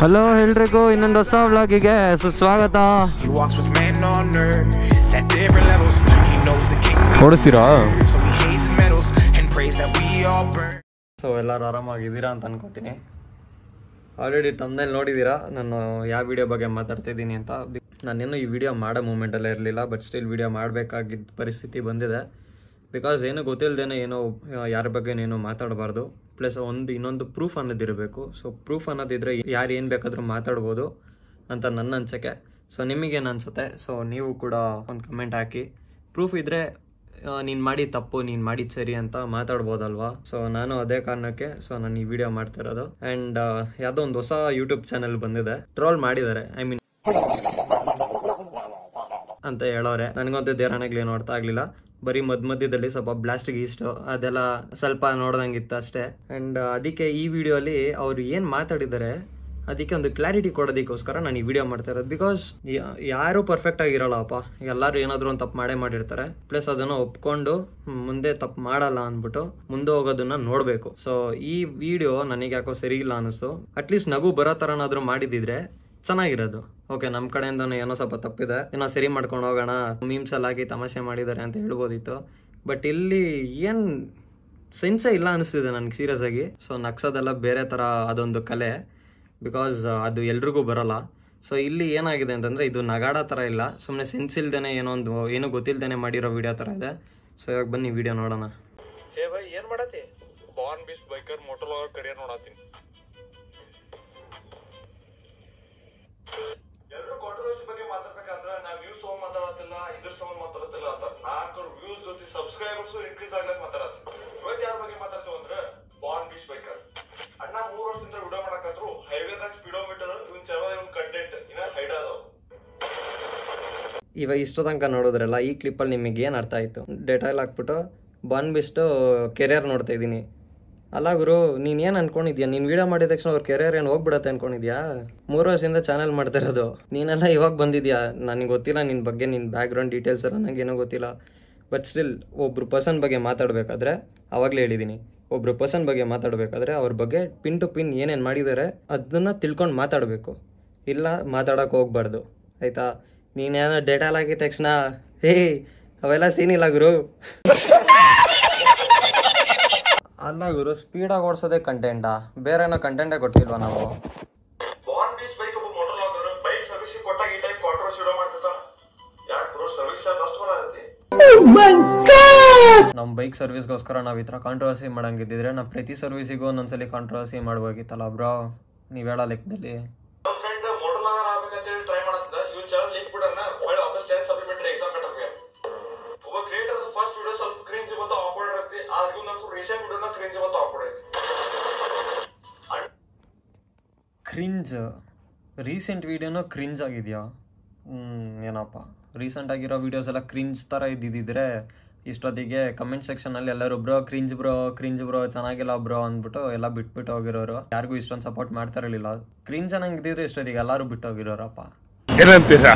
hello ಎಲ್ರಿಗೂ ಇನ್ನೊಂದು ಹೊಸ ವ್ಲಾಗಿಗೆ ಸುಸ್ವಾಗತ ಸೊ ಎಲ್ಲರೂ ಆರಾಮಾಗಿದ್ದೀರಾ ಅಂತ ಅನ್ಕೋತೀನಿ ಆಲ್ರೆಡಿ ತಮ್ಮನೇಲಿ ನೋಡಿದ್ದೀರಾ ನಾನು ಯಾವ ವಿಡಿಯೋ ಬಗ್ಗೆ ಮಾತಾಡ್ತಿದ್ದೀನಿ ಅಂತ ನಾನೇನು ಈ ವಿಡಿಯೋ ಮಾಡೋ ಮೂಮೆಂಟಲ್ಲೇ ಇರಲಿಲ್ಲ ಬಟ್ ಸ್ಟಿಲ್ ವಿಡಿಯೋ ಮಾಡಬೇಕಾಗಿದ್ದ ಪರಿಸ್ಥಿತಿ ಬಂದಿದೆ ಬಿಕಾಸ್ ಏನು ಗೊತ್ತಿಲ್ಲದೇನೆ ಏನೋ ಯಾರ ಬಗ್ಗೆ ಏನೋ ಮಾತಾಡಬಾರ್ದು ಪ್ಲಸ್ ಒಂದು ಇನ್ನೊಂದು ಪ್ರೂಫ್ ಇರಬೇಕು ಸೊ ಪ್ರೂಫ್ ಅನ್ನೋದಿದ್ರೆ ಯಾರು ಏನು ಬೇಕಾದರೂ ಮಾತಾಡ್ಬೋದು ಅಂತ ನನ್ನ ಅನ್ಸೋಕ್ಕೆ ಸೊ ನಿಮಗೇನು ಅನ್ಸುತ್ತೆ ಸೊ ನೀವು ಕೂಡ ಒಂದು ಕಮೆಂಟ್ ಹಾಕಿ ಪ್ರೂಫ್ ಇದ್ದರೆ ನೀನು ಮಾಡಿದ ತಪ್ಪು ನೀನು ಮಾಡಿದ್ದು ಸರಿ ಅಂತ ಮಾತಾಡ್ಬೋದಲ್ವಾ ಸೊ ನಾನು ಅದೇ ಕಾರಣಕ್ಕೆ ಸೊ ನಾನು ಈ ವಿಡಿಯೋ ಮಾಡ್ತಿರೋದು ಆ್ಯಂಡ್ ಯಾವುದೋ ಒಂದು ಹೊಸ ಯೂಟ್ಯೂಬ್ ಚಾನಲ್ ಬಂದಿದೆ ಟ್ರೋಲ್ ಮಾಡಿದ್ದಾರೆ ಐ ಮೀನ್ ಅಂತ ಹೇಳೋರೆ ನನಗಂತೂ ದೇವರಾನಾಗ್ಲಿ ಏನು ಅರ್ಥ ಆಗಲಿಲ್ಲ ಬರೀ ಮಧ್ಯ ಮಧ್ಯದಲ್ಲಿ ಸ್ವಲ್ಪ ಬ್ಲಾಸ್ಟ್ ಗೀಸ್ಟ್ ಅದೆಲ್ಲ ಸ್ವಲ್ಪ ನೋಡ್ದಂಗಿತ್ತು ಅಷ್ಟೇ ಅಂಡ್ ಅದಕ್ಕೆ ಈ ವಿಡಿಯೋ ಅಲ್ಲಿ ಅವ್ರು ಏನು ಮಾತಾಡಿದ್ದಾರೆ ಅದಕ್ಕೆ ಒಂದು ಕ್ಲಾರಿಟಿ ಕೊಡೋದಕ್ಕೋಸ್ಕರ ನಾನು ಈ ವಿಡಿಯೋ ಮಾಡ್ತಾ ಇರೋದು ಬಿಕಾಸ್ ಯಾರು ಪರ್ಫೆಕ್ಟ್ ಅಪ್ಪ ಎಲ್ಲರೂ ಏನಾದರೂ ಒಂದು ತಪ್ಪು ಮಾಡೇ ಮಾಡಿರ್ತಾರೆ ಪ್ಲಸ್ ಅದನ್ನು ಒಪ್ಕೊಂಡು ಮುಂದೆ ತಪ್ಪು ಮಾಡಲ್ಲ ಅಂದ್ಬಿಟ್ಟು ಮುಂದೆ ಹೋಗೋದನ್ನ ನೋಡಬೇಕು ಸೊ ಈ ವಿಡಿಯೋ ನನಗೆ ಯಾಕೋ ಸರಿ ಇಲ್ಲ ಅನ್ನಿಸ್ತು ಅಟ್ಲೀಸ್ಟ್ ನಗು ಬರೋ ಥರನಾದರೂ ಮಾಡಿದಿದ್ರೆ ಚೆನ್ನಾಗಿರೋದು ಓಕೆ ನಮ್ಮ ಕಡೆಯಿಂದ ಏನೋ ಸ್ವಲ್ಪ ತಪ್ಪಿದೆ ಏನೋ ಸರಿ ಮಾಡ್ಕೊಂಡು ಹೋಗೋಣ ಮೀಮ್ಸ್ ಎಲ್ಲ ಹಾಕಿ ತಮಾಷೆ ಮಾಡಿದ್ದಾರೆ ಅಂತ ಹೇಳ್ಬೋದಿತ್ತು ಬಟ್ ಇಲ್ಲಿ ಏನ್ ಸೆನ್ಸೇ ಇಲ್ಲ ಅನಿಸ್ತಿದೆ ನನಗೆ ಸೀರಿಯಸ್ ಆಗಿ ಸೊ ನಕ್ಸೋದೆಲ್ಲ ಬೇರೆ ಥರ ಅದೊಂದು ಕಲೆ ಬಿಕಾಸ್ uh, ಅದು ಎಲ್ರಿಗೂ ಬರೋಲ್ಲ ಸೊ ಇಲ್ಲಿ ಏನಾಗಿದೆ ಅಂತಂದ್ರೆ ಇದು ನಗಾಡ ಥರ ಇಲ್ಲ ಸುಮ್ಮನೆ ಸೆನ್ಸ್ ಇಲ್ದೇನೆ ಏನೋ ಒಂದು ಏನೂ ಗೊತ್ತಿಲ್ದೇನೆ ಮಾಡಿರೋ ವಿಡಿಯೋ ತರ ಇದೆ ಸೊ ಇವಾಗ ಬನ್ನಿ ವಿಡಿಯೋ ನೋಡೋಣ ಏನು ಮಾಡತ್ತಿ born bees biker motor career ನೋಡತ್ತೀನಿ ಸಂಬಂಧ ಮಾತಾಡತ್ತಿಲ್ಲ ಅಂತ ನಾಲ್ಕು ವ್ಯೂಸ್ ಜೊತೆ ಸಬ್ಸ್ಕ್ರೈಬರ್ಸ್ ಇನ್ಕ್ರೀಸ್ ಆಗ್ಲಕ್ ಮಾತಾಡತ್ತೆ ಇವತ್ತು ಯಾರ ಬಗ್ಗೆ ಮಾತಾಡ್ತೀವಿ ಅಂದ್ರೆ ಬಾನ್ ಬಿಶ್ ಬೈಕರ್ ಅಣ್ಣ ಮೂರ್ ವರ್ಷದಿಂದ ವಿಡಿಯೋ ಮಾಡಕತ್ರು ದಾಗ ಸ್ಪೀಡೋಮೀಟರ್ ಇವ್ನ ಚಲ ಇವ್ನ ಕಂಟೆಂಟ್ ಇನ್ನ ಹೈಡ್ ಅದಾವ ಇವಾಗ ಇಷ್ಟು ತನಕ ನೋಡಿದ್ರಲ್ಲ ಈ ಕ್ಲಿಪ್ಪಲ್ಲಿ ನಿಮಗೆ ಏನು ಅರ್ಥ ಆಯಿತು ಡೇಟಾ ಎಲ್ಲ ಹಾಕ್ಬಿಟ್ಟು ಬಂದ್ಬಿಟ್ಟು ಕೆರಿಯರ್ ನೋಡ್ತಾ ಇದ್ದೀನಿ ಅಲ್ಲ ಗುರು ನೀನು ಏನು ಅನ್ಕೊಂಡಿದ್ಯಾ ನೀನು ವೀಡಿಯೋ ಮಾಡಿದ ತಕ್ಷಣ ಅವ್ರ ಕೆರಿಯರ್ ಏನು ಹೋಗ್ಬಿಡತ್ತೆ ಅನ್ಕೊಂಡಿದ್ಯಾ ಮೂರು ವರ್ಷದಿಂದ ಚಾನಲ್ ಮಾಡ್ತಿರೋದು ನೀನೆಲ್ಲ ಇವಾಗ ಬಂದಿದ್ಯಾ ನನಗೆ ಗೊತ್ತಿಲ್ಲ ನಿನ್ನ ಬಗ್ಗೆ ನಿನ್ನ ಬ್ಯಾಕ್ಗ್ರೌಂಡ್ ಡೀಟೇಲ್ಸ್ ಎಲ್ಲ ನನಗೇನೋ ಗೊತ್ತಿಲ್ಲ ಬಟ್ ಸ್ಟಿಲ್ ಒಬ್ರು ಪರ್ಸನ್ ಬಗ್ಗೆ ಮಾತಾಡಬೇಕಾದ್ರೆ ಆವಾಗಲೇ ಹೇಳಿದ್ದೀನಿ ಒಬ್ಬರು ಪರ್ಸನ್ ಬಗ್ಗೆ ಮಾತಾಡಬೇಕಾದ್ರೆ ಅವ್ರ ಬಗ್ಗೆ ಪಿನ್ ಟು ಪಿನ್ ಏನೇನು ಮಾಡಿದ್ದಾರೆ ಅದನ್ನು ತಿಳ್ಕೊಂಡು ಮಾತಾಡಬೇಕು ಇಲ್ಲ ಮಾತಾಡೋಕೆ ಹೋಗ್ಬಾರ್ದು ಆಯಿತಾ ನೀನೇನೋ ಡೇಟಾಲ್ ಆಗಿದ ತಕ್ಷಣ ಹೇ ಅವೆಲ್ಲ ಸೀನಿಲ್ಲ ಗುರು ಅಲ್ಲ ಗುರು ಸ್ಪೀಡಾಗಿ ಓಡಿಸೋದೇ ಕಂಟೆಂಟಾ ಬೇರೆ ಏನೋ ಕಂಟೆಂಟೇ ಕೊಟ್ಟಿಲ್ವಾ ನಾವು ನಮ್ಮ ಬೈಕ್ ಸರ್ವಿಸ್ಗೋಸ್ಕರ ನಾವು ಈ ಥರ ಕಾಂಟ್ರವರ್ಸಿ ಮಾಡಂಗಿದ್ದಿದ್ರೆ ನಾವು ಪ್ರತಿ ಸರ್ವಿಸಿಗೂ ಒಂದೊಂದ್ಸಲಿ ಕಾಂಟ್ರವರ್ಸಿ ಮಾಡಬೇಕಿತ್ತಲ್ಲ ಬ್ರಾ ನೀವು ಹೇಳ ಲೆಕ್ಕದಲ್ಲಿ ಕ್ರಿಂಜ್ ರೀಸೆಂಟ್ ವಿಡಿಯೋನು ಕ್ರಿಂಜ್ ಆಗಿದೆಯಾ ಏನಪ್ಪ ರೀಸೆಂಟ್ ಆಗಿರೋ ವೀಡಿಯೋಸ್ ಎಲ್ಲ ಕ್ರಿಂಜ್ ಥರ ಇದ್ದಿದ್ದರೆ ಇಷ್ಟೊತ್ತಿಗೆ ಕಮೆಂಟ್ ಸೆಕ್ಷನಲ್ಲಿ ಎಲ್ಲರೂ bro cringe bro cringe bro ಚೆನ್ನಾಗಿಲ್ಲ ಬ್ರೋ ಅಂದ್ಬಿಟ್ಟು ಎಲ್ಲ ಬಿಟ್ಬಿಟ್ಟು ಹೋಗಿರೋರು ಯಾರಿಗೂ ಇಷ್ಟೊಂದು ಸಪೋರ್ಟ್ ಮಾಡ್ತಾ ಇರಲಿಲ್ಲ ಕ್ರಿಂಜ್ ಅನ್ನಂಗಿದ್ರೆ ಇಷ್ಟೊತ್ತಿಗೆ ಎಲ್ಲರೂ ಬಿಟ್ಟೋಗಿರೋರಪ್ಪ ಹೋಗಿರೋರಪ್ಪ ಏನಂತೀರಾ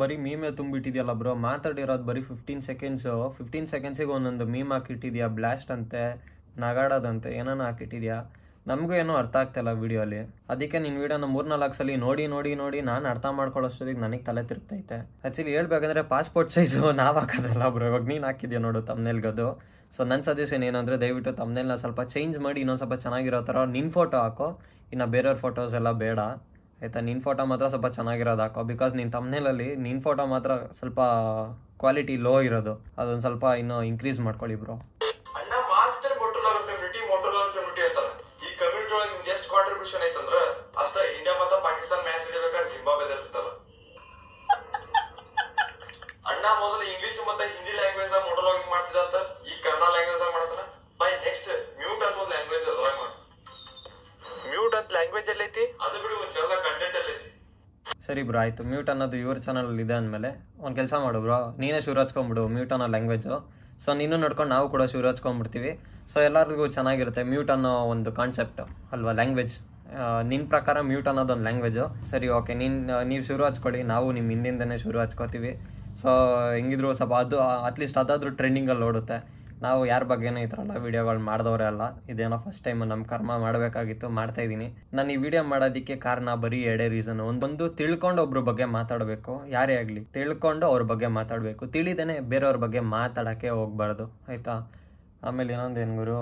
ಬರೀ ಮೀಮೇ ತುಂಬಿಟ್ಟಿದೆಯಲ್ಲ ಬ್ರೋ ಮಾತಾಡಿರೋದು ಬರೀ ಫಿಫ್ಟೀನ್ ಸೆಕೆಂಡ್ಸು ಫಿಫ್ಟೀನ್ ಸೆಕೆಂಡ್ಸಿಗೆ ಒಂದೊಂದು ಮೀಮ್ ಹಾಕಿಟ್ಟಿದ್ಯಾ ಬ್ಲಾಸ್ಟ್ ಅಂತೆ ನಗಾಡೋದಂತೆ ಏನಾನ ಹಾಕಿಟ್ಟಿದ್ಯಾ ನಮಗೂ ಏನೂ ಅರ್ಥ ಆಗ್ತಾಯಿಲ್ಲ ವೀಡಿಯೋಲಿ ಅದಕ್ಕೆ ನಿನ್ನ ವೀಡಿಯೋನ ನಾಲ್ಕು ಸಲ ನೋಡಿ ನೋಡಿ ನೋಡಿ ನಾನು ಅರ್ಥ ಮಾಡ್ಕೊಳ್ಳೋಷ್ಟೊತ್ತಿಗೆ ನನಗೆ ತಲೆ ತಿರುಗ್ತೈತೆ ಆ್ಯಕ್ಚುಲಿ ಹೇಳ್ಬೇಕಂದ್ರೆ ಪಾಸ್ಪೋರ್ಟ್ ಸೈಜು ನಾವು ಹಾಕೋದಲ್ಲ ಬ್ರೋ ಇವಾಗ ನೀನು ಹಾಕಿದ್ಯಾ ನೋಡು ತಮ್ನೆಲ್ಗದು ಸೊ ನನ್ನ ಸಜೆಷನ್ ಏನಂದರೆ ದಯವಿಟ್ಟು ತಮ್ನೆಲ್ನ ಸ್ವಲ್ಪ ಚೇಂಜ್ ಮಾಡಿ ಇನ್ನೊಂದು ಸ್ವಲ್ಪ ಚೆನ್ನಾಗಿರೋ ಥರ ನಿನ್ನ ಫೋಟೋ ಹಾಕೋ ಇನ್ನು ಬೇರೆಯವ್ರ ಫೋಟೋಸ್ ಎಲ್ಲ ಬೇಡ ಆಯಿತಾ ನಿನ್ನ ಫೋಟೋ ಮಾತ್ರ ಸ್ವಲ್ಪ ಚೆನ್ನಾಗಿರೋದು ಹಾಕೋ ಬಿಕಾಸ್ ನಿನ್ನ ತಮ್ಮನೇಲಲ್ಲಿ ನಿನ್ನ ಫೋಟೋ ಮಾತ್ರ ಸ್ವಲ್ಪ ಕ್ವಾಲಿಟಿ ಲೋ ಇರೋದು ಅದೊಂದು ಸ್ವಲ್ಪ ಇನ್ನು ಇನ್ಕ್ರೀಸ್ ಮಾಡ್ಕೊಳ್ಳಿ ಬ್ರೋ ಅಣ್ಣ ಮೊದಲು ಇಂಗ್ಲಿಷ್ ಮತ್ತೆ ಹಿಂದಿ ಲ್ಯಾಂಗ್ವೇಜ್ ಸರಿ ಬ್ರೋ ಆಯಿತು ಮ್ಯೂಟ್ ಅನ್ನೋದು ಇವ್ರ ಚಾನಲಲ್ಲಿ ಇದೆ ಅಂದಮೇಲೆ ಒಂದು ಕೆಲಸ ಮಾಡು ಬ್ರೋ ನೀನೇ ಹಚ್ಕೊಂಬಿಡು ಮ್ಯೂಟ್ ಅನ್ನೋ ಲ್ಯಾಂಗ್ವೇಜು ಸೊ ನೀನು ನೋಡ್ಕೊಂಡು ನಾವು ಕೂಡ ಶುರು ಹಚ್ಕೊಂಬಿಡ್ತೀವಿ ಸೊ ಎಲ್ಲರಿಗೂ ಚೆನ್ನಾಗಿರುತ್ತೆ ಮ್ಯೂಟ್ ಅನ್ನೋ ಒಂದು ಕಾನ್ಸೆಪ್ಟು ಅಲ್ವಾ ಲ್ಯಾಂಗ್ವೇಜ್ ನಿನ್ನ ಪ್ರಕಾರ ಮ್ಯೂಟ್ ಅನ್ನೋದು ಒಂದು ಲ್ಯಾಂಗ್ವೇಜು ಸರಿ ಓಕೆ ನಿನ್ನ ನೀವು ಶುರು ಹಚ್ಕೊಳ್ಳಿ ನಾವು ನಿಮ್ಮ ಹಿಂದಿಂದನೇ ಶುರು ಹಚ್ಕೋತೀವಿ ಸೊ ಹೆಂಗಿದ್ರು ಸ್ವಲ್ಪ ಅದು ಅಟ್ಲೀಸ್ಟ್ ಅದಾದರೂ ಟ್ರೆಂಡಿಂಗಲ್ಲಿ ಓಡುತ್ತೆ ನಾವು ಯಾರ ಬಗ್ಗೆನೂ ಈ ಥರ ಎಲ್ಲ ವೀಡಿಯೋಗಳು ಮಾಡಿದವರೇ ಅಲ್ಲ ಇದೇನೋ ಫಸ್ಟ್ ಟೈಮ್ ನಮ್ಮ ಕರ್ಮ ಮಾಡಬೇಕಾಗಿತ್ತು ಮಾಡ್ತಾ ಇದ್ದೀನಿ ನಾನು ಈ ವಿಡಿಯೋ ಮಾಡೋದಕ್ಕೆ ಕಾರಣ ಬರೀ ಎರಡೇ ರೀಸನ್ ಒಂದೊಂದು ತಿಳ್ಕೊಂಡು ಒಬ್ರ ಬಗ್ಗೆ ಮಾತಾಡಬೇಕು ಯಾರೇ ಆಗಲಿ ತಿಳ್ಕೊಂಡು ಅವ್ರ ಬಗ್ಗೆ ಮಾತಾಡಬೇಕು ತಿಳಿದೇನೆ ಬೇರೆಯವ್ರ ಬಗ್ಗೆ ಮಾತಾಡೋಕ್ಕೆ ಹೋಗ್ಬಾರ್ದು ಆಯಿತಾ ಆಮೇಲೆ ಇನ್ನೊಂದು ಏನು ಗುರು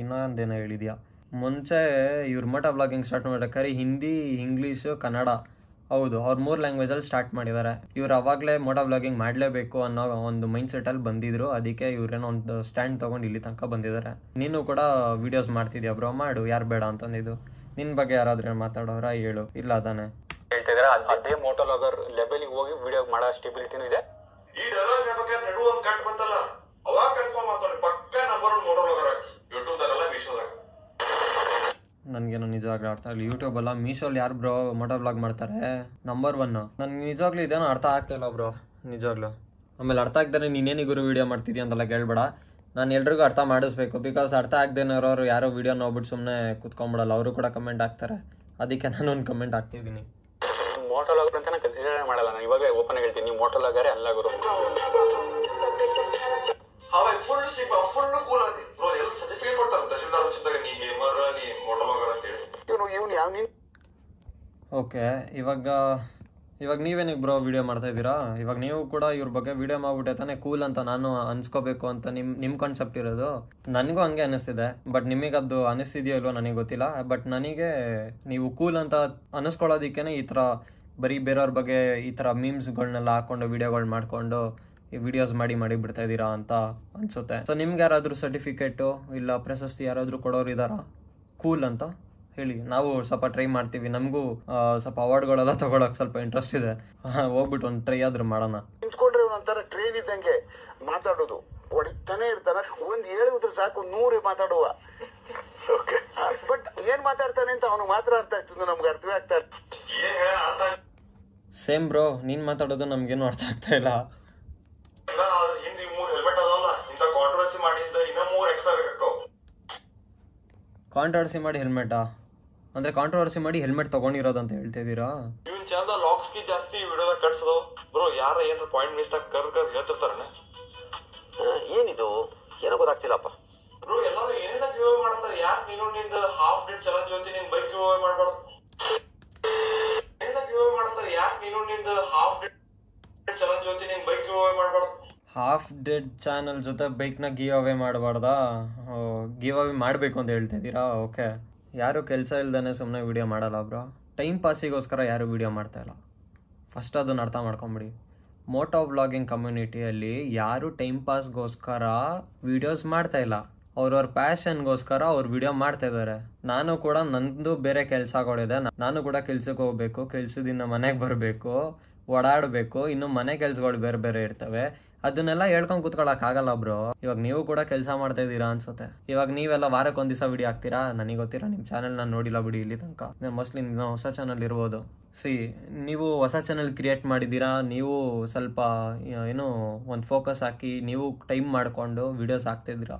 ಇನ್ನೊಂದೇನೋ ಹೇಳಿದ್ಯಾ ಮುಂಚೆ ಇವ್ರ ಮಠ ಬ್ಲಾಗಿಂಗ್ ಸ್ಟಾರ್ಟ್ ಮಾಡೋಕ್ಕಾರೆ ಹಿಂದಿ ಇಂಗ್ಲೀಷು ಕನ್ನಡ ಹೌದು ಅವ್ರು ಮೂರು ಲ್ಯಾಂಗ್ವೇಜಲ್ಲಿ ಸ್ಟಾರ್ಟ್ ಮಾಡಿದ್ದಾರೆ ಇವ್ರು ಅವಾಗಲೇ ಮೋಡ ಬ್ಲಾಗಿಂಗ್ ಮಾಡಲೇಬೇಕು ಅನ್ನೋ ಒಂದು ಮೈಂಡ್ ಅಲ್ಲಿ ಬಂದಿದ್ರು ಅದಕ್ಕೆ ಇವ್ರೇನೋ ಒಂದು ಸ್ಟ್ಯಾಂಡ್ ತೊಗೊಂಡು ಇಲ್ಲಿ ತನಕ ಬಂದಿದ್ದಾರೆ ನೀನು ಕೂಡ ವೀಡಿಯೋಸ್ ಮಾಡ್ತಿದ್ಯಾ ಬ್ರೋ ಮಾಡು ಯಾರು ಬೇಡ ಅಂತಂದಿದ್ದು ನಿನ್ನ ಬಗ್ಗೆ ಯಾರಾದ್ರೂ ಮಾತಾಡೋರ ಹೇಳು ಇಲ್ಲ ತಾನೆ ಹೇಳ್ತಿದ್ರೆ ಅದೇ ಲೋಗರ್ ಲೆವೆಲ್ ಹೋಗಿ ವಿಡಿಯೋ ಮಾಡೋ ಸ್ಟೆಬಿಲಿಟಿನೂ ಇದೆ ಈ ಡೈಲಾಗ್ ನಡುವ ಒಂದು ಕಟ್ ಬಂತಲ್ಲ ಅವಾಗ ಕನ್ಫರ್ಮ್ ಆಗ್ತಾನೆ ಪಕ್ಕ ನಂಬರ್ ಮೋಟೋಲಾಗರ್ ನನಗೇನೋ ನಿಜವಾಗ್ಲೂ ಅರ್ಥ ಯೂಟ್ಯೂಬ್ ಅಲ್ಲ ಮೀಶೋಲಿ ಯಾರು ಬ್ರೋ ಮೋಟೋ ಬ್ಲಾಗ್ ಮಾಡ್ತಾರೆ ನಂಬರ್ ಒನ್ ನನ್ಗೆ ನಿಜವಾಗ್ಲೂ ಇದೇನೋ ಅರ್ಥ ಆಗ್ತಿಲ್ಲ ಬ್ರೋ ನಿಜವಾಗ್ಲೂ ಆಮೇಲೆ ಅರ್ಥ ಆಗ್ದಾರೆ ನೀನೇನು ಗುರು ವೀಡಿಯೋ ಮಾಡ್ತಿದ್ಯಾ ಅಂತೆಲ್ಲ ಕೇಳ್ಬೇಡ ನಾನು ಎಲ್ರಿಗೂ ಅರ್ಥ ಮಾಡಿಸ್ಬೇಕು ಬಿಕಾಸ್ ಅರ್ಥ ಅವರು ಯಾರೋ ವೀಡಿಯೋ ನೋಡ್ಬಿಟ್ಟು ಸುಮ್ಮನೆ ಕುತ್ಕೊಂಡ್ಬಿಡಲ್ಲ ಅವರು ಕೂಡ ಕಮೆಂಟ್ ಹಾಕ್ತಾರೆ ಅದಕ್ಕೆ ನಾನು ಒಂದು ಕಮೆಂಟ್ ಹಾಕ್ತಿದ್ದೀನಿ ಮೋಟಲ್ ಅಂತ ನಾನು ಕನ್ಸಿಡರ್ ಮಾಡಲ್ಲ ನಾನು ಇವಾಗಲೇ ಓಪನ್ ಹೇಳ್ತೀನಿ ನೀವು ಆಗಾರೆ ಅಲ್ಲ ಗುರು ಫುಲ್ ಫುಲ್ ಎಲ್ಲ ಸರ್ಟಿಫಿಕೇಟ್ ಓಕೆ ಇವಾಗ ಇವಾಗ ನೀವೇನಿಗೆ ಬ್ರೋ ವಿಡಿಯೋ ಮಾಡ್ತಾ ಇದ್ದೀರಾ ಇವಾಗ ನೀವು ಕೂಡ ಇವ್ರ ಬಗ್ಗೆ ವಿಡಿಯೋ ಮಾಡ್ಬಿಟ್ಟೆ ತಾನೆ ಕೂಲ್ ಅಂತ ನಾನು ಅನ್ಸ್ಕೋಬೇಕು ಅಂತ ನಿಮ್ ನಿಮ್ ಕಾನ್ಸೆಪ್ಟ್ ಇರೋದು ನನಗೂ ಹಂಗೆ ಅನಿಸ್ತಿದೆ ಬಟ್ ನಿಮಗೆ ಅದು ನನಗೆ ಗೊತ್ತಿಲ್ಲ ಬಟ್ ನನಗೆ ನೀವು ಕೂಲ್ ಅಂತ ಅನಿಸ್ಕೊಳ್ಳೋದಿಕ್ಕೆ ಈ ಥರ ಬರೀ ಬೇರೆಯವ್ರ ಬಗ್ಗೆ ಈ ಥರ ಮೀಮ್ಸ್ಗಳನ್ನೆಲ್ಲ ಹಾಕೊಂಡು ವೀಡಿಯೋಗಳು ಮಾಡಿಕೊಂಡು ವಿಡಿಯೋಸ್ ಮಾಡಿ ಮಾಡಿ ಬಿಡ್ತಾ ಇದ್ದೀರಾ ಅಂತ ಅನ್ಸುತ್ತೆ ಸೊ ನಿಮ್ಗೆ ಯಾರಾದರೂ ಸರ್ಟಿಫಿಕೇಟು ಇಲ್ಲ ಪ್ರಶಸ್ತಿ ಯಾರಾದರೂ ಕೊಡೋರು ಇದ್ದಾರಾ ಕೂಲ್ ಅಂತ ಕೇಳಿ ನಾವು ಸ್ವಲ್ಪ ಟ್ರೈ ಮಾಡ್ತೀವಿ ನಮಗೂ ಸ್ವಲ್ಪ ಅವಾರ್ಡ್ಗಳೆಲ್ಲ ತಗೊಳಕ್ ಸ್ವಲ್ಪ ಇಂಟ್ರೆಸ್ಟ್ ಇದೆ ಹೋಗ್ಬಿಟ್ಟು ಒಂದು ಟ್ರೈ ಆದ್ರೂ ಮಾಡೋಣ ನಿಂತ್ಕೊಂಡ್ರೆ ಒಂಥರ ಟ್ರೈನ್ ಇದ್ದಂಗೆ ಮಾತಾಡೋದು ಹೊಡಿತಾನೆ ಇರ್ತಾರ ಒಂದ್ ಹೇಳಿದ್ರೆ ಸಾಕು ನೂರು ಮಾತಾಡುವ ಬಟ್ ಏನ್ ಮಾತಾಡ್ತಾನೆ ಅಂತ ಅವನು ಮಾತ್ರ ಅರ್ಥ ಆಯ್ತು ನಮ್ಗೆ ಅರ್ಥವೇ ಆಗ್ತಾ ಇರ್ತದೆ ಸೇಮ್ ಬ್ರೋ ನೀನ್ ಮಾತಾಡೋದು ನಮ್ಗೇನು ಅರ್ಥ ಆಗ್ತಾ ಇಲ್ಲ ಕಾಂಟ್ರವರ್ಸಿ ಮಾಡಿ ಹೆಲ್ಮೆಟಾ ಅಂದ್ರೆ ಕಾಂಟ್ರವರ್ಸಿ ಮಾಡಿ ಹೆಲ್ಮೆಟ್ ತಗೊಂಡಿರೋದಂತ ಹೇಳ್ತಿದ್ದೀರಾ ಇವನ್ ಚಂದ ಲಾಕ್ಸ್ ಕಿ ಜಾಸ್ತಿ ವಿಡಿಯೋದಾಗ ಕಟ್ಸೋದು ಬ್ರೋ ಯಾರ ಏನು ಪಾಯಿಂಟ್ ಮಿಸ್ ಆಗಿ ಕರ್ ಕರ್ ಹೇಳ್ತಿರ್ತಾರೆ ಏನಿದು ಏನೋ ಗೊತ್ತಾಗ್ತಿಲ್ಲಪ್ಪ ಬ್ರೋ ಎಲ್ಲರೂ ಏನಿಂದ ಕ್ಯೂ ಮಾಡ್ತಾರೆ ಯಾಕೆ ನೀನು ನಿಂದ ಹಾಫ್ ಡೇಟ್ ಚಲನ್ ಜೊತೆ ನಿನ್ ಬೈಕ್ ಕ್ಯೂ ಮಾಡಬಾರ್ದು ಏನಿಂದ ಕ್ಯೂ ಮಾಡ್ತಾರೆ ಯಾಕೆ ನೀನು ನಿಂದ ಹಾಫ್ ಡೇಟ್ ಚಲನ್ ಜೊತೆ ನಿನ್ ಬೈಕ್ ಕ್ಯೂ ಮಾಡಬಾರ್ದು ಹಾಫ್ ಡೆಡ್ ಚಾನಲ್ ಜೊತೆ ಬೈಕ್ನ ಗಿವ್ ಅವೇ ಮಾಡಬಾರ್ದಾ ಗಿವ್ ಅವೇ ಮಾಡಬೇಕು ಅಂತ ಹೇಳ್ತಿದ್ದೀರಾ ಓಕೆ ಯಾರು ಕೆಲಸ ಇಲ್ದೇ ಸುಮ್ಮನೆ ವೀಡಿಯೋ ಮಾಡಲ್ಲ ಬ್ರೋ ಟೈಮ್ ಪಾಸಿಗೋಸ್ಕರ ಯಾರು ವೀಡಿಯೋ ಮಾಡ್ತಾಯಿಲ್ಲ ಫಸ್ಟ್ ಅದನ್ನು ಅರ್ಥ ಮಾಡ್ಕೊಂಬಿಡಿ ಮೋಟೋ ವ್ಲಾಗಿಂಗ್ ಕಮ್ಯುನಿಟಿಯಲ್ಲಿ ಯಾರು ಟೈಮ್ ಪಾಸ್ಗೋಸ್ಕರ ವೀಡಿಯೋಸ್ ಮಾಡ್ತಾಯಿಲ್ಲ ಅವ್ರವ್ರ ಪ್ಯಾಷನ್ಗೋಸ್ಕರ ಅವ್ರು ವಿಡಿಯೋ ಮಾಡ್ತಾ ಇದ್ದಾರೆ ನಾನು ಕೂಡ ನಂದು ಬೇರೆ ಕೆಲಸಗಳಿದೆ ನಾನು ಕೂಡ ಕೆಲ್ಸಕ್ಕೆ ಹೋಗ್ಬೇಕು ಕೆಲ್ಸದಿಂದ ಮನೆಗೆ ಬರಬೇಕು ಓಡಾಡಬೇಕು ಇನ್ನು ಮನೆ ಕೆಲಸಗಳು ಬೇರೆ ಬೇರೆ ಇರ್ತವೆ ಅದನ್ನೆಲ್ಲ ಹೇಳ್ಕೊಂಡು ಆಗಲ್ಲ ಬ್ರೋ ಇವಾಗ ನೀವು ಕೂಡ ಕೆಲಸ ಮಾಡ್ತಾ ಇದ್ದೀರಾ ಅನ್ಸುತ್ತೆ ಇವಾಗ ನೀವೆಲ್ಲ ವಾರಕ್ಕೆ ಒಂದ್ ದಿವಸ ವಿಡಿಯೋ ಹಾಕ್ತೀರಾ ನನಗೆ ಗೊತ್ತಿರೋ ನಿಮ್ಮ ಚಾನಲ್ ನಾನು ನೋಡಿಲ್ಲ ಬಿಡಿ ಇಲ್ಲಿ ತನಕ ನಾನು ಮೋಸ್ಟ್ಲಿ ನಿಮ್ಮ ಹೊಸ ಚಾನಲ್ ಇರ್ಬೋದು ಸಿ ನೀವು ಹೊಸ ಚಾನಲ್ ಕ್ರಿಯೇಟ್ ಮಾಡಿದ್ದೀರಾ ನೀವು ಸ್ವಲ್ಪ ಏನು ಒಂದು ಫೋಕಸ್ ಹಾಕಿ ನೀವು ಟೈಮ್ ಮಾಡಿಕೊಂಡು ವೀಡಿಯೋಸ್ ಹಾಕ್ತಿದ್ದೀರಾ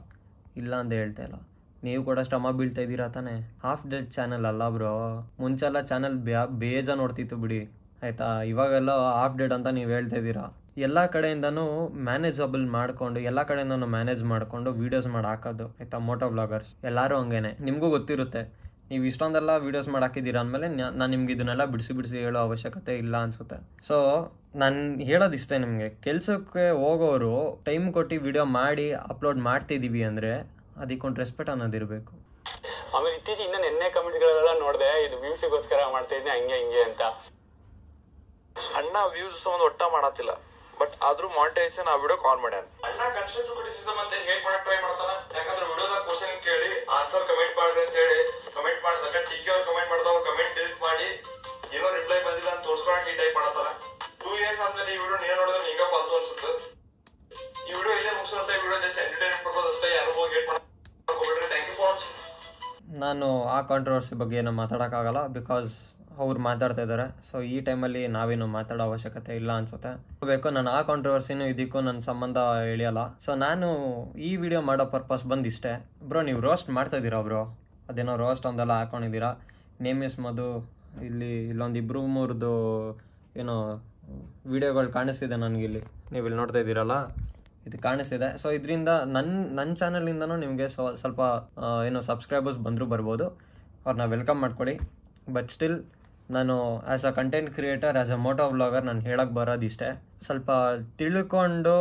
ಇಲ್ಲ ಅಂತ ಹೇಳ್ತಾ ಇಲ್ಲ ನೀವು ಕೂಡ ಶ್ರಮ ಬೀಳ್ತಾ ಇದ್ದೀರಾ ತಾನೆ ಹಾಫ್ ಡೆಡ್ ಚಾನಲ್ ಅಲ್ಲ ಬ್ರೋ ಮುಂಚೆಲ್ಲ ಚಾನಲ್ ಬೇಜ ನೋಡ್ತಿತ್ತು ಬಿಡಿ ಆಯಿತಾ ಇವಾಗೆಲ್ಲ ಹಾಫ್ ಡೇಟ್ ಅಂತ ನೀವು ಹೇಳ್ತಾ ಇದ್ದೀರಾ ಎಲ್ಲ ಕಡೆಯಿಂದನೂ ಮ್ಯಾನೇಜಬಲ್ ಮಾಡ್ಕೊಂಡು ಎಲ್ಲ ಕಡೆಯಿಂದನು ಮ್ಯಾನೇಜ್ ಮಾಡಿಕೊಂಡು ವೀಡಿಯೋಸ್ ಮಾಡಿ ಹಾಕೋದು ಆಯ್ತಾ ಮೋಟೋ ಬ್ಲಾಗರ್ಸ್ ಎಲ್ಲರೂ ಹಂಗೇನೆ ನಿಮಗೂ ಗೊತ್ತಿರುತ್ತೆ ನೀವು ಇಷ್ಟೊಂದೆಲ್ಲ ವೀಡಿಯೋಸ್ ಮಾಡಿ ಹಾಕಿದ್ದೀರ ಅಂದಮೇಲೆ ನಾನು ನಿಮ್ಗೆ ಇದನ್ನೆಲ್ಲ ಬಿಡಿಸಿ ಬಿಡಿಸಿ ಹೇಳೋ ಅವಶ್ಯಕತೆ ಇಲ್ಲ ಅನಿಸುತ್ತೆ ಸೊ ನಾನು ಹೇಳೋದಿಷ್ಟೇ ನಿಮಗೆ ಕೆಲಸಕ್ಕೆ ಹೋಗೋರು ಟೈಮ್ ಕೊಟ್ಟು ವಿಡಿಯೋ ಮಾಡಿ ಅಪ್ಲೋಡ್ ಮಾಡ್ತಿದ್ದೀವಿ ಅಂದರೆ ಅದಕ್ಕೊಂದು ರೆಸ್ಪೆಕ್ಟ್ ಅನ್ನೋದಿರಬೇಕು ಆಮೇಲೆ ಇತ್ತೀಚೆಗೆ ಇನ್ನೂ ನೆನ್ನೆ ಕಮೆಂಟ್ಗಳೆಲ್ಲ ನೋಡಿದೆ ಇದು ವ್ಯೂಸಿಗೋಸ್ಕರ ಮಾಡ್ತಾ ಇದ್ದೀನಿ ಹಂಗೆ ಹಿಂಗೆ ಅಂತ ಅಣ್ಣ ವ್ಯೂಸ್ ಒಂದು ಒಟ್ಟ ಮಾಡತ್ತಿಲ್ಲ ಬಟ್ ಆದ್ರೂ ಮಾನಿಟೈಸೇಷನ್ ಆ ವಿಡಿಯೋ ಕಾಲ್ ಮಾಡ್ಯಾನ ಅಣ್ಣ ಕನ್ಸ್ಟ್ರಕ್ಟಿವ್ ಕ್ರಿಟಿಸಿಸಮ್ ಅಂತ ಹೇಳ್ ಮಾಡಕ್ ಟ್ರೈ ಮಾಡ್ತಾನ ಯಾಕಂದ್ರೆ ವಿಡಿಯೋದಾಗ ಕ್ವಶನ್ ಕೇಳಿ ಆನ್ಸರ್ ಕಮೆಂಟ್ ಮಾಡ್ರಿ ಅಂತ ಹೇಳಿ ಕಮೆಂಟ್ ಮಾಡ್ದಾಗ ಟಿ ಕೆ ಅವ್ರು ಕಮೆಂಟ್ ಮಾಡ್ದವ್ರು ಆ ಕಾಂಟ್ರವರ್ಸಿ ಬಗ್ಗೆ ಏನು ಮಾತಾಡೋಕ್ಕಾಗಲ್ಲ ಬಿಕಾಸ್ ಅವ್ರು ಮಾತಾಡ್ತಾ ಇದ್ದಾರೆ ಸೊ ಈ ಟೈಮಲ್ಲಿ ನಾವೇನು ಮಾತಾಡೋ ಅವಶ್ಯಕತೆ ಇಲ್ಲ ಅನ್ಸುತ್ತೆ ಬೇಕು ನಾನು ಆ ಕಾಂಟ್ರವರ್ಸಿನೂ ಇದಕ್ಕೂ ನನ್ನ ಸಂಬಂಧ ಎಳಿಯಲ್ಲ ಸೊ ನಾನು ಈ ವಿಡಿಯೋ ಮಾಡೋ ಪರ್ಪಸ್ ಬಂದಿಷ್ಟೇ ಬ್ರೋ ನೀವು ರೋಸ್ಟ್ ಮಾಡ್ತಾ ಇದ್ದೀರಾ ಬ್ರೋ ಅದೇನೋ ರೋಸ್ಟ್ ಒಂದೆಲ್ಲ ಹಾಕೊಂಡಿದ್ದೀರಾ ನೇಮ್ ಇಸ್ ಮಧು ಇಲ್ಲಿ ಇಲ್ಲೊಂದು ಇಬ್ಬರು ಮೂರ್ದು ಏನೋ ವಿಡಿಯೋಗಳು ಕಾಣಿಸ್ತಿದೆ ನನಗಿಲ್ಲಿ ನೀವು ಇಲ್ಲಿ ನೋಡ್ತಾ ಇದ್ದೀರಲ್ಲ ಇದು ಕಾಣಿಸ್ತಿದೆ ಸೊ ಇದರಿಂದ ನನ್ನ ನನ್ನ ಚಾನಲಿಂದನೂ ನಿಮಗೆ ಸ್ವಲ್ಪ ಏನೋ ಸಬ್ಸ್ಕ್ರೈಬರ್ಸ್ ಬಂದರೂ ಬರ್ಬೋದು ಅವ್ರನ್ನ ವೆಲ್ಕಮ್ ಮಾಡಿಕೊಡಿ ಬಟ್ ಸ್ಟಿಲ್ ನಾನು as a content creator as a moto vlogger ನಾನು ಹೇಳಕ್ಕೆ ಬರೋದಿಷ್ಟೇ ಸ್ವಲ್ಪ ತಿಳ್ಕೊಂಡು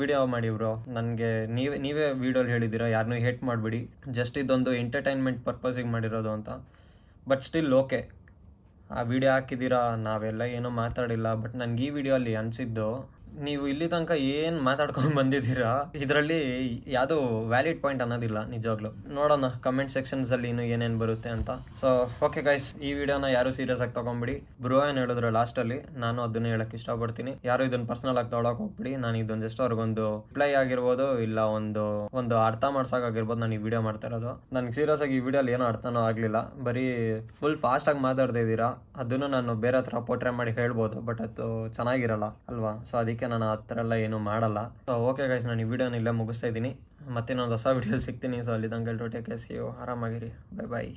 ವಿಡಿಯೋ ಮಾಡಿ ನನಗೆ ನೀವೇ ನೀವೇ ವೀಡಿಯೋಲಿ ಹೇಳಿದ್ದೀರಾ ಯಾರನ್ನೂ ಹೇಟ್ ಮಾಡಿಬಿಡಿ ಜಸ್ಟ್ ಇದೊಂದು ಎಂಟರ್ಟೈನ್ಮೆಂಟ್ ಪರ್ಪಸಿಗೆ ಮಾಡಿರೋದು ಅಂತ ಬಟ್ ಸ್ಟಿಲ್ ಓಕೆ ಆ ವಿಡಿಯೋ ಹಾಕಿದ್ದೀರಾ ನಾವೆಲ್ಲ ಏನೂ ಮಾತಾಡಿಲ್ಲ ಬಟ್ ನನಗೆ ಈ ವಿಡಿಯೋ ಅಲ್ಲಿ ಅನಿಸಿದ್ದು ನೀವು ಇಲ್ಲಿ ತನಕ ಏನ್ ಮಾತಾಡ್ಕೊಂಡು ಬಂದಿದ್ದೀರಾ ಇದರಲ್ಲಿ ಯಾವುದೋ ವ್ಯಾಲಿಡ್ ಪಾಯಿಂಟ್ ಅನ್ನೋದಿಲ್ಲ ನಿಜವಾಗ್ಲು ನೋಡೋಣ ಕಮೆಂಟ್ ಅಲ್ಲಿ ಇನ್ನು ಏನೇನ್ ಬರುತ್ತೆ ಅಂತ ಸೊ ಓಕೆ ಗೈಸ್ ಈ ವಿಡಿಯೋನ ಯಾರು ಸೀರಿಯಸ್ ಆಗಿ ತಗೊಂಡ್ಬಿಡಿ ಬ್ರೋ ಹೇಳಿದ್ರೆ ಲಾಸ್ಟ್ ಅಲ್ಲಿ ನಾನು ಅದನ್ನ ಹೇಳಕ್ ಇಷ್ಟಪಡ್ತೀನಿ ಯಾರು ಇದನ್ನ ಪರ್ಸನಲ್ ಆಗಿ ತೊಡಕ್ ಹೋಗ್ಬಿಡಿ ನಾನು ಇದೊಂದು ಜಸ್ಟ್ ಅವ್ರಿಗೊಂದು ರಿಪ್ಲೈ ಆಗಿರ್ಬೋದು ಇಲ್ಲ ಒಂದು ಒಂದು ಅರ್ಥ ಆಗಿರ್ಬೋದು ನಾನು ಈ ವಿಡಿಯೋ ಮಾಡ್ತಾ ಇರೋದು ನನ್ಗೆ ಸೀರಿಯಸ್ ಆಗಿ ಈ ವಿಡಿಯೋಲಿ ಏನೋ ಅರ್ಥನೂ ಆಗ್ಲಿಲ್ಲ ಬರೀ ಫುಲ್ ಫಾಸ್ಟ್ ಆಗಿ ಮಾತಾಡ್ತಾ ಇದ್ದೀರಾ ಅದನ್ನು ನಾನು ಬೇರೆ ಹತ್ರ ಪೋಟ್ರೆ ಮಾಡಿ ಹೇಳ್ಬೋದು ಬಟ್ ಅದು ಚೆನ್ನಾಗಿರಲ್ಲ ಅಲ್ವಾ ಸೊ ಅದಕ್ಕೆ ಅದಕ್ಕೆ ನಾನು ಆ ಥರ ಎಲ್ಲ ಏನೂ ಮಾಡಲ್ಲ ಓಕೆ ಗಾಯ್ಸ್ ನಾನು ಈ ವಿಡಿಯೋನ ಇಲ್ಲೇ ಮುಗಿಸ್ತಾ ಇದ್ದೀನಿ ಮತ್ತೆ ಇನ್ನೊಂದು ಹೊಸ ವಿಡಿಯೋಲಿ ಸಿಗ್ತೀನಿ ಸೊ ಅಲ್ಲಿ ದಂಗಲ್ ಎಲ್ರು ಕೆ ಸಿ ಯು ಆರಾಮಾಗಿರಿ ಬೈ ಬಾಯ್